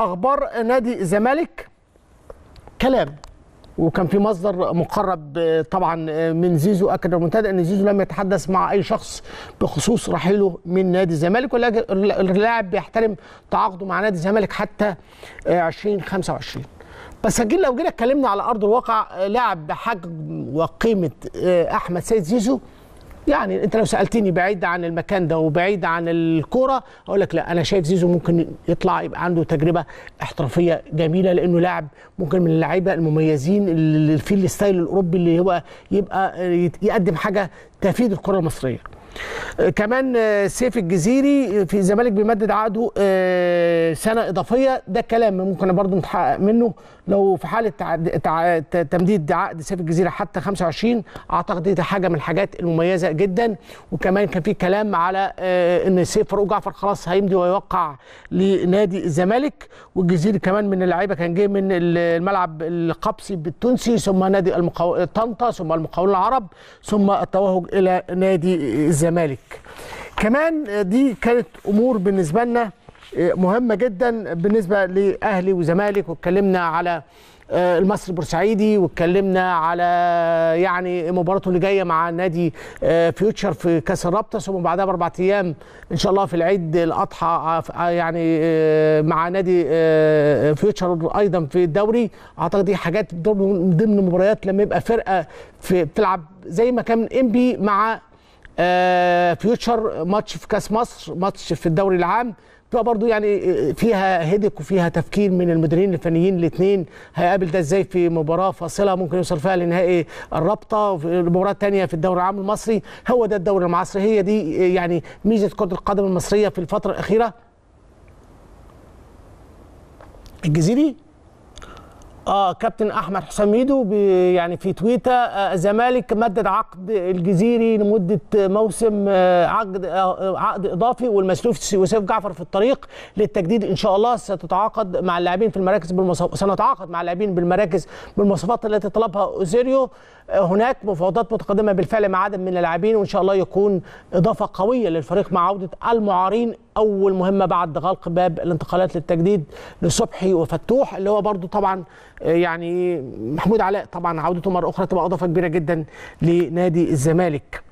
اخبار نادي الزمالك كلام وكان في مصدر مقرب طبعا من زيزو اكد المنتدى ان زيزو لم يتحدث مع اي شخص بخصوص رحيله من نادي الزمالك ولكن اللاعب بيحترم تعاقده مع نادي الزمالك حتى 2025 آه، بس اكيد لو جينا اتكلمنا على ارض الواقع لاعب بحجم وقيمه آه، احمد سيد زيزو يعني انت لو سالتني بعيد عن المكان ده وبعيد عن الكوره اقول لك لا انا شايف زيزو ممكن يطلع يبقى عنده تجربه احترافيه جميله لانه لاعب ممكن من اللعيبه المميزين اللي في الستايل الاوروبي اللي هو يبقى يقدم حاجه تفيد الكره المصريه آه، كمان آه، سيف الجزيري آه، في الزمالك بيمدد عقده سنه اضافيه ده كلام ممكن برضه نتحقق منه لو في حاله تمديد عقد سيف الجزيري حتى 25 اعتقد دي حاجه من الحاجات المميزه جدا وكمان كان في كلام على ان سيف فاروق جعفر خلاص هيمضي ويوقع لنادي الزمالك والجزيري كمان من اللعيبه كان جاي من الملعب القبسي بالتونسي ثم نادي المقاول طنطا ثم المقاولين العرب ثم التوهج الى نادي الزمالك الزمالك كمان دي كانت امور بالنسبه لنا آه، مهمه جدا بالنسبه لاهلي وزمالك واتكلمنا على آه، المصري بورسعيدي واتكلمنا على يعني مباراته اللي جايه مع نادي آه، فيوتشر في كاس الرابطه ثم بعدها باربع ايام ان شاء الله في العيد الاضحى يعني مع نادي فيوتشر ايضا في الدوري اعتقد دي حاجات ضمن مباريات لما يبقى فرقه في بتلعب زي ما كان انبي مع فيوتشر آه، ماتش في كاس مصر ماتش في الدوري العام تبقى برضو يعني آه، فيها هدك وفيها تفكير من المديرين الفنيين الاثنين هيقابل ده ازاي في مباراه فاصله ممكن يوصل فيها لنهائي الرابطه وفي مباراه ثانيه في الدوري العام المصري هو ده الدوري المصري هي دي آه، يعني ميزه كره القدم المصريه في الفتره الاخيره الجزيري اه كابتن احمد حسام ميدو يعني في تويته آه مدد عقد الجزيري لمده موسم آه عقد آه عقد اضافي والمسلوف وسيف جعفر في الطريق للتجديد ان شاء الله ستتعاقد مع اللاعبين في المراكز بالمصف... سنتعاقد مع اللاعبين بالمراكز بالمواصفات التي طلبها اوزيريو آه، هناك مفاوضات متقدمه بالفعل مع عدد من اللاعبين وان شاء الله يكون اضافه قويه للفريق مع عوده المعارين اول مهمه بعد غلق باب الانتقالات للتجديد لصبحي وفتوح اللي هو برضو طبعا آه، يعني محمود علاء طبعا عودته مره اخرى تبقى اضافه كبيره جدا لنادي الزمالك